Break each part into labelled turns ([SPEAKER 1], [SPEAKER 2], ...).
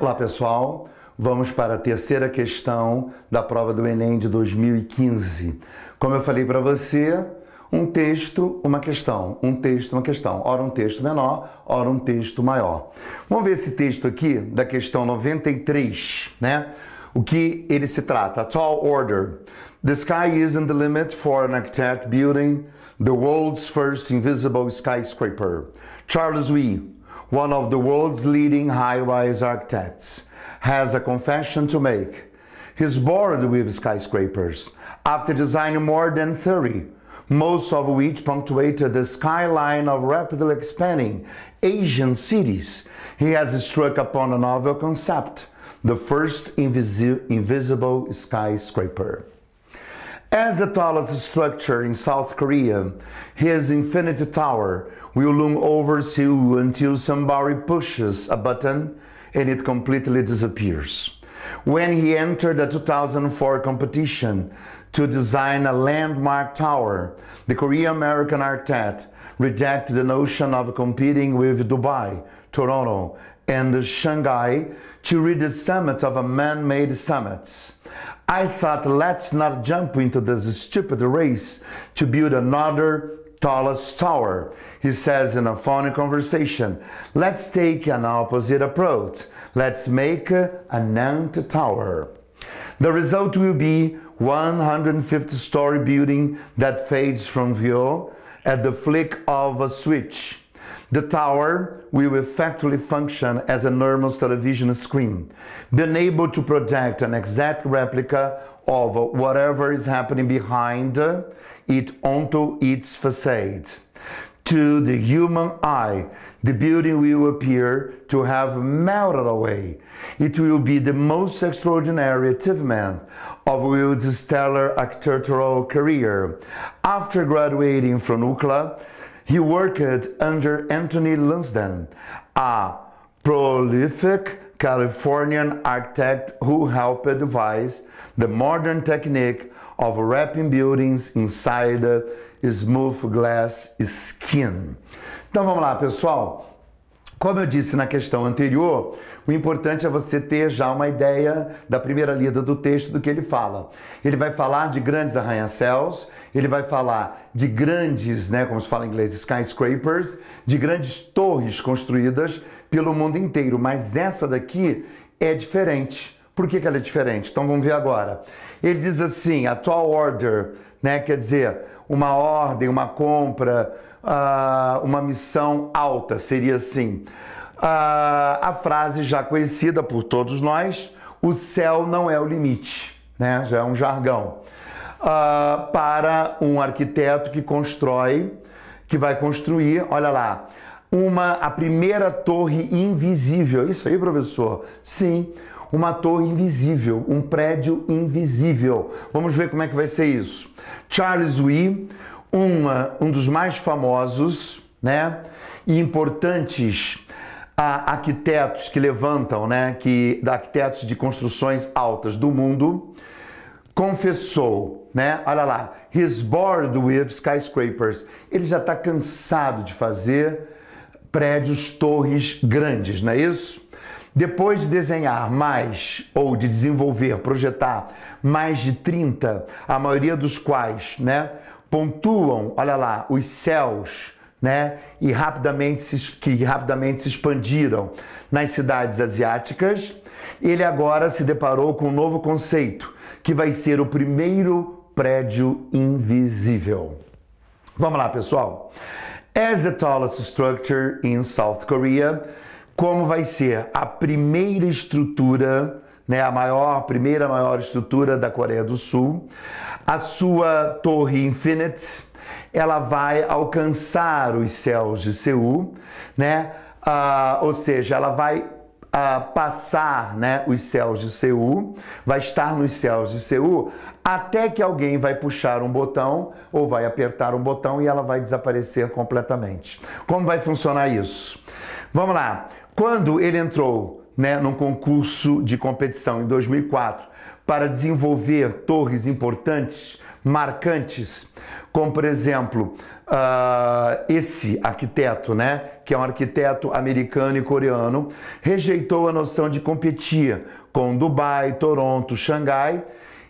[SPEAKER 1] Olá, pessoal. Vamos para a terceira questão da prova do Enem de 2015. Como eu falei para você, um texto, uma questão, um texto, uma questão. Ora um texto menor, ora um texto maior. Vamos ver esse texto aqui da questão 93, né? O que ele se trata? Tall order. The sky isn't the limit for an architect building the world's first invisible skyscraper. Charles Wee, one of the world's leading high-rise architects, has a confession to make. He's bored with skyscrapers after designing more than 30, most of which punctuated the skyline of rapidly expanding Asian cities. He has struck upon a novel concept, the first invisible skyscraper. As the tallest structure in South Korea, his infinity tower will loom over Seoul until somebody pushes a button and it completely disappears. When he entered the 2004 competition to design a landmark tower, the Korea-American architect rejected the notion of competing with Dubai, Toronto, and Shanghai to reach the summit of a man-made summit. I thought, let's not jump into this stupid race to build another tallest tower. He says in a funny conversation, let's take an opposite approach. Let's make a ninth tower. The result will be 150 story building that fades from view at the flick of a switch. The tower will effectively function as a normal television screen, being able to project an exact replica of whatever is happening behind it onto its facade. To the human eye, the building will appear to have melted away. It will be the most extraordinary achievement of Will's stellar architectural career. After graduating from UCLA, he worked under Anthony Lumsden, a prolific Californian architect who helped devise the modern technique of wrapping buildings inside smooth glass skin. Então vamos lá, pessoal. Como eu disse na questão anterior, o importante é você ter já uma ideia da primeira lida do texto do que ele fala. Ele vai falar de grandes arranha-céus, ele vai falar de grandes, né, como se fala em inglês, skyscrapers, de grandes torres construídas pelo mundo inteiro. Mas essa daqui é diferente. Por que, que, ela é diferente? Então vamos ver agora. Ele diz assim: a tall order, né? Quer dizer, uma ordem, uma compra, uh, uma missão alta, seria assim. Uh, a frase já conhecida por todos nós: o céu não é o limite, né? Já é um jargão. Uh, para um arquiteto que constrói, que vai construir, olha lá, uma a primeira torre invisível. Isso aí, professor? Sim, uma torre invisível, um prédio invisível. Vamos ver como é que vai ser isso. Charles Wee uma, um dos mais famosos né, e importantes ah, arquitetos que levantam, né, que arquitetos de construções altas do mundo, confessou, né? Olha lá, he's bored with skyscrapers. Ele já está cansado de fazer prédios, torres grandes, não é isso? Depois de desenhar mais ou de desenvolver, projetar mais de 30, a maioria dos quais, né, pontuam, olha lá, os céus, né? E rapidamente se, que rapidamente se expandiram nas cidades asiáticas, ele agora se deparou com um novo conceito, que vai ser o primeiro prédio invisível. Vamos lá, pessoal. As the tallest structure in South Korea, como vai ser a primeira estrutura né, a maior, primeira maior estrutura da Coreia do Sul. A sua Torre Infinite, ela vai alcançar os céus de Seul, né? Uh, ou seja, ela vai uh, passar né, os céus de Seul, vai estar nos céus de Seul, até que alguém vai puxar um botão ou vai apertar um botão e ela vai desaparecer completamente. Como vai funcionar isso? Vamos lá. Quando ele entrou né, num concurso de competição em 2004 para desenvolver torres importantes, marcantes, como por exemplo uh, esse arquiteto, né, que é um arquiteto americano e coreano, rejeitou a noção de competir com Dubai, Toronto, Xangai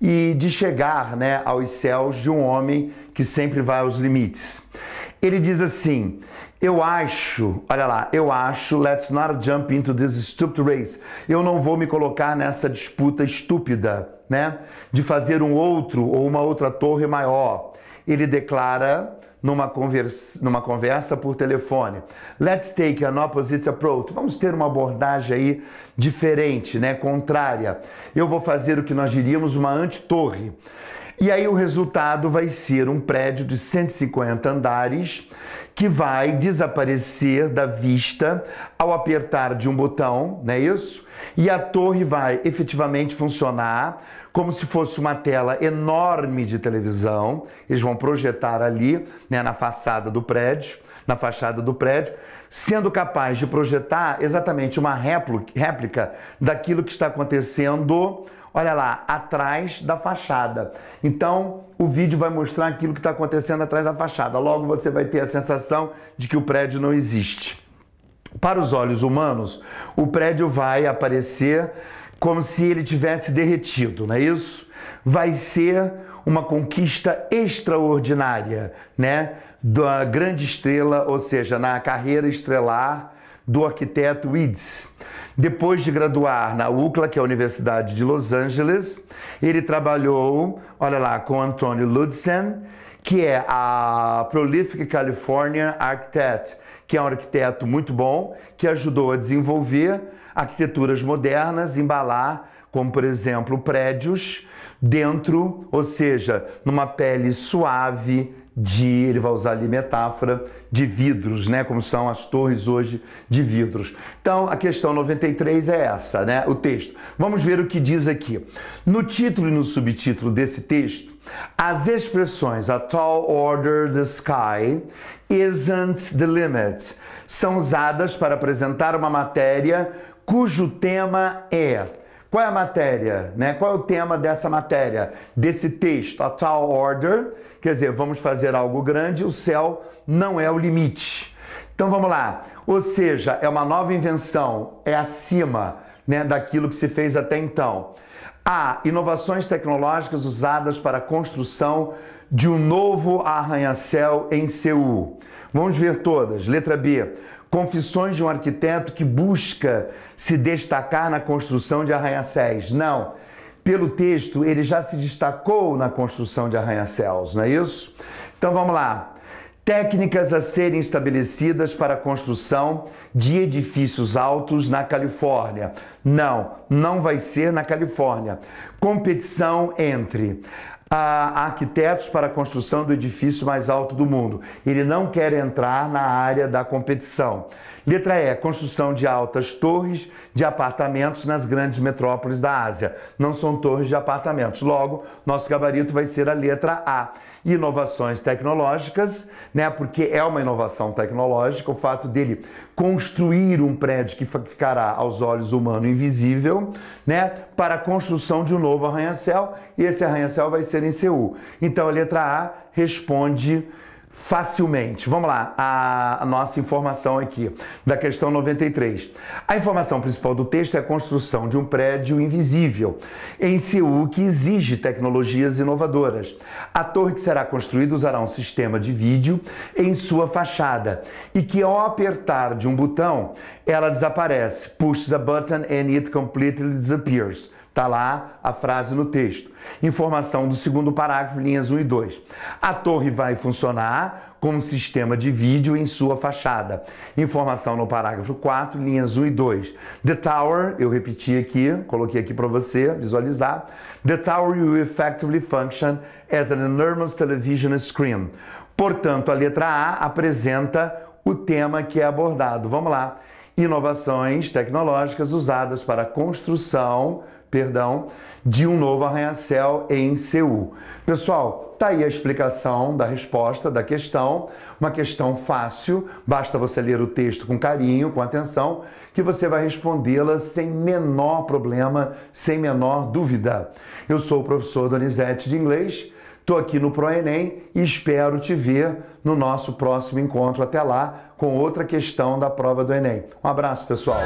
[SPEAKER 1] e de chegar né, aos céus de um homem que sempre vai aos limites. Ele diz assim: eu acho, olha lá, eu acho, let's not jump into this stupid race. Eu não vou me colocar nessa disputa estúpida, né? De fazer um outro ou uma outra torre maior. Ele declara numa conversa, numa conversa por telefone. Let's take an opposite approach. Vamos ter uma abordagem aí diferente, né? Contrária. Eu vou fazer o que nós diríamos uma antitorre. E aí o resultado vai ser um prédio de 150 andares que vai desaparecer da vista ao apertar de um botão, não é isso? E a torre vai efetivamente funcionar como se fosse uma tela enorme de televisão. Eles vão projetar ali, né, na fachada do prédio, na fachada do prédio, sendo capaz de projetar exatamente uma réplica daquilo que está acontecendo olha lá, atrás da fachada. Então, o vídeo vai mostrar aquilo que está acontecendo atrás da fachada. Logo, você vai ter a sensação de que o prédio não existe. Para os olhos humanos, o prédio vai aparecer como se ele tivesse derretido, não é isso? Vai ser uma conquista extraordinária, né? Da grande estrela, ou seja, na carreira estrelar do arquiteto Ides. Depois de graduar na UCLA, que é a Universidade de Los Angeles, ele trabalhou, olha lá, com Antônio Ludsen, que é a Prolific California Architect, que é um arquiteto muito bom, que ajudou a desenvolver arquiteturas modernas, embalar, como por exemplo, prédios dentro, ou seja, numa pele suave, de, ele vai usar ali metáfora, de vidros, né? Como são as torres hoje de vidros. Então, a questão 93 é essa, né? O texto. Vamos ver o que diz aqui. No título e no subtítulo desse texto, as expressões a tall order the sky isn't the limit são usadas para apresentar uma matéria cujo tema é qual é a matéria? Né? Qual é o tema dessa matéria, desse texto? A tal order, quer dizer, vamos fazer algo grande, o céu não é o limite. Então vamos lá. Ou seja, é uma nova invenção, é acima né, daquilo que se fez até então. A. Inovações tecnológicas usadas para a construção de um novo arranha-céu em Seul. Vamos ver todas. Letra B Confissões de um arquiteto que busca se destacar na construção de arranha-céus. Não. Pelo texto, ele já se destacou na construção de arranha-céus, não é isso? Então vamos lá. Técnicas a serem estabelecidas para a construção de edifícios altos na Califórnia. Não, não vai ser na Califórnia. Competição entre a arquitetos para a construção do edifício mais alto do mundo. Ele não quer entrar na área da competição. Letra E, construção de altas torres de apartamentos nas grandes metrópoles da Ásia. Não são torres de apartamentos. Logo, nosso gabarito vai ser a letra A. Inovações tecnológicas, né? Porque é uma inovação tecnológica o fato dele construir um prédio que ficará aos olhos humano invisível, né? Para a construção de um novo arranha-céu, e esse arranha-céu vai ser em Seul. Então a letra A responde facilmente. Vamos lá, a, a, nossa informação aqui da questão 93. A informação principal do texto é a construção de um prédio invisível em Seul que exige tecnologias inovadoras. A torre que será construída usará um sistema de vídeo em sua fachada e que ao apertar de um botão, ela desaparece. Push the button and it completely disappears. Está lá a frase no texto. Informação do segundo parágrafo, linhas 1 e 2. A torre vai funcionar como sistema de vídeo em sua fachada. Informação no parágrafo 4, linhas 1 e 2. The tower, eu repeti aqui, coloquei aqui para você visualizar. The tower will effectively function as an enormous television screen. Portanto, a letra A apresenta o tema que é abordado. Vamos lá. Inovações tecnológicas usadas para a construção perdão, de um novo arranha-céu em Seul. Pessoal, tá aí a explicação da resposta da questão, uma questão fácil, basta você ler o texto com carinho, com atenção, que você vai respondê-la sem menor problema, sem menor dúvida. Eu sou o professor Donizete de inglês, estou aqui no ProEnem e espero te ver no nosso próximo encontro até lá com outra questão da prova do Enem. Um abraço, pessoal.